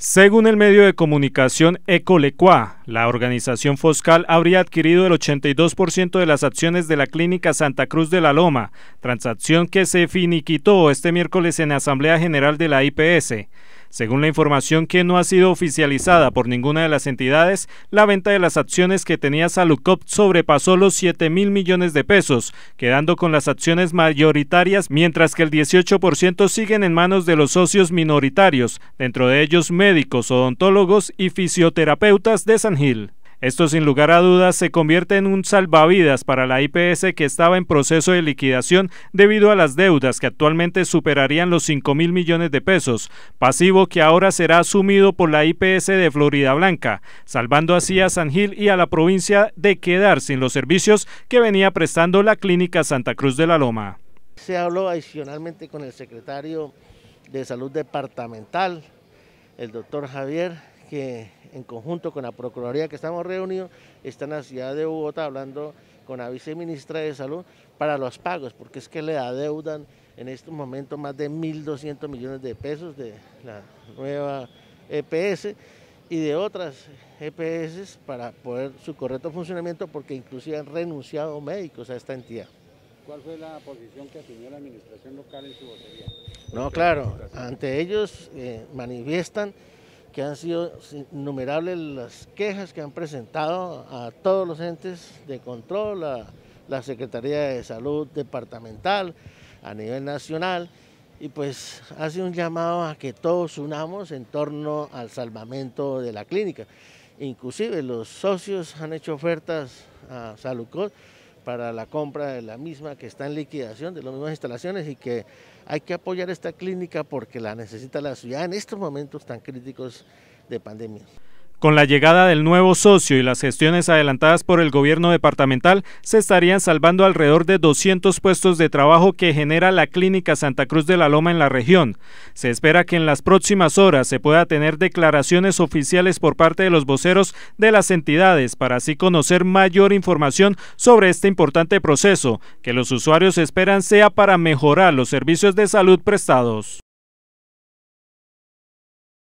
Según el medio de comunicación Ecolecua, la organización Foscal habría adquirido el 82% de las acciones de la clínica Santa Cruz de la Loma, transacción que se finiquitó este miércoles en la Asamblea General de la IPS. Según la información que no ha sido oficializada por ninguna de las entidades, la venta de las acciones que tenía Salucop sobrepasó los 7 mil millones de pesos, quedando con las acciones mayoritarias, mientras que el 18% siguen en manos de los socios minoritarios, dentro de ellos médicos, odontólogos y fisioterapeutas de San Gil. Esto sin lugar a dudas se convierte en un salvavidas para la IPS que estaba en proceso de liquidación debido a las deudas que actualmente superarían los 5 mil millones de pesos, pasivo que ahora será asumido por la IPS de Florida Blanca, salvando así a San Gil y a la provincia de quedar sin los servicios que venía prestando la clínica Santa Cruz de la Loma. Se habló adicionalmente con el secretario de Salud Departamental, el doctor Javier, que en conjunto con la Procuraduría que estamos reunidos, está en la ciudad de Bogotá hablando con la viceministra de Salud para los pagos, porque es que le adeudan en estos momentos más de 1.200 millones de pesos de la nueva EPS y de otras EPS para poder su correcto funcionamiento, porque inclusive han renunciado médicos a esta entidad. ¿Cuál fue la posición que asumió la administración local en su vocería? No, claro, ante ellos eh, manifiestan que han sido innumerables las quejas que han presentado a todos los entes de control, a la Secretaría de Salud Departamental, a nivel nacional, y pues hace un llamado a que todos unamos en torno al salvamento de la clínica. Inclusive los socios han hecho ofertas a Salucot para la compra de la misma que está en liquidación, de las mismas instalaciones y que hay que apoyar esta clínica porque la necesita la ciudad en estos momentos tan críticos de pandemia. Con la llegada del nuevo socio y las gestiones adelantadas por el gobierno departamental, se estarían salvando alrededor de 200 puestos de trabajo que genera la Clínica Santa Cruz de la Loma en la región. Se espera que en las próximas horas se pueda tener declaraciones oficiales por parte de los voceros de las entidades para así conocer mayor información sobre este importante proceso que los usuarios esperan sea para mejorar los servicios de salud prestados.